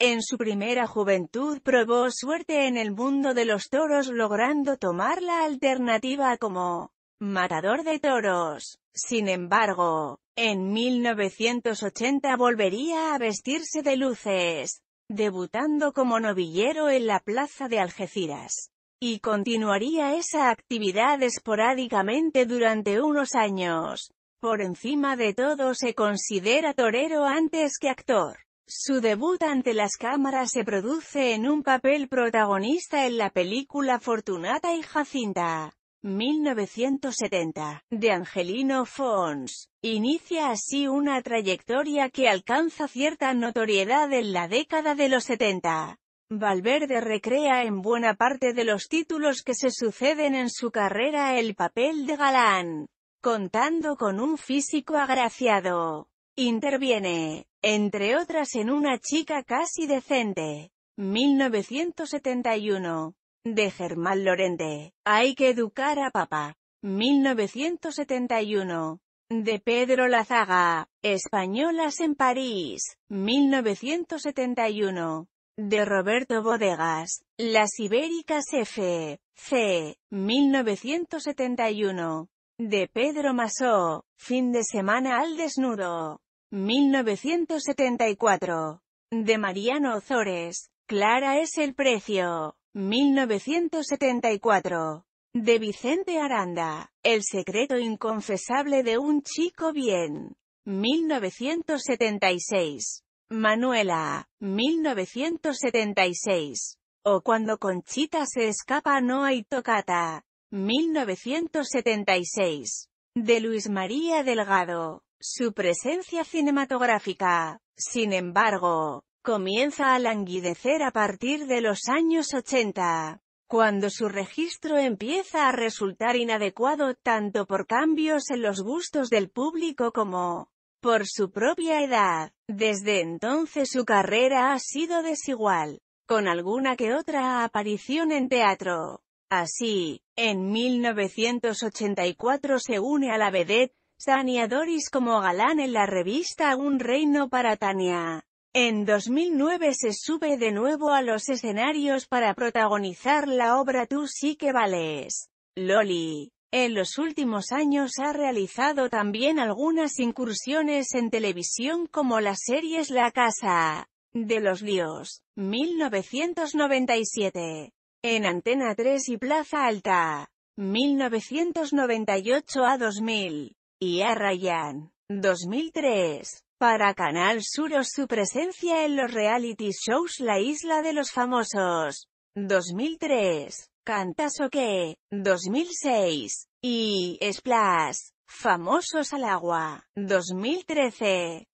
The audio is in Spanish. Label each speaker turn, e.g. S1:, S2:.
S1: En su primera juventud probó suerte en el mundo de los toros logrando tomar la alternativa como matador de toros. Sin embargo, en 1980 volvería a vestirse de luces, debutando como novillero en la plaza de Algeciras. Y continuaría esa actividad esporádicamente durante unos años. Por encima de todo se considera torero antes que actor. Su debut ante las cámaras se produce en un papel protagonista en la película Fortunata y Jacinta. 1970, de Angelino Fons. Inicia así una trayectoria que alcanza cierta notoriedad en la década de los 70. Valverde recrea en buena parte de los títulos que se suceden en su carrera el papel de galán, contando con un físico agraciado. Interviene, entre otras en Una chica casi decente, 1971, de Germán Lorente, Hay que educar a papá, 1971, de Pedro Lazaga, Españolas en París, 1971, de Roberto Bodegas, Las Ibéricas F. C. 1971, de Pedro Masó, Fin de semana al desnudo. 1974. De Mariano Ozores. Clara es el precio. 1974. De Vicente Aranda. El secreto inconfesable de un chico bien. 1976. Manuela. 1976. O cuando Conchita se escapa no hay tocata. 1976. De Luis María Delgado. Su presencia cinematográfica, sin embargo, comienza a languidecer a partir de los años 80, cuando su registro empieza a resultar inadecuado tanto por cambios en los gustos del público como por su propia edad. Desde entonces su carrera ha sido desigual, con alguna que otra aparición en teatro. Así, en 1984 se une a la vedette Tania Doris como galán en la revista Un Reino para Tania. En 2009 se sube de nuevo a los escenarios para protagonizar la obra Tú sí que vales. Loli. En los últimos años ha realizado también algunas incursiones en televisión como las series La Casa de los Líos, 1997, en Antena 3 y Plaza Alta, 1998 a 2000 y a Ryan. 2003. Para Canal Suros su presencia en los reality shows La Isla de los Famosos. 2003. Cantas o qué. 2006. Y, Splash. Famosos al agua. 2013.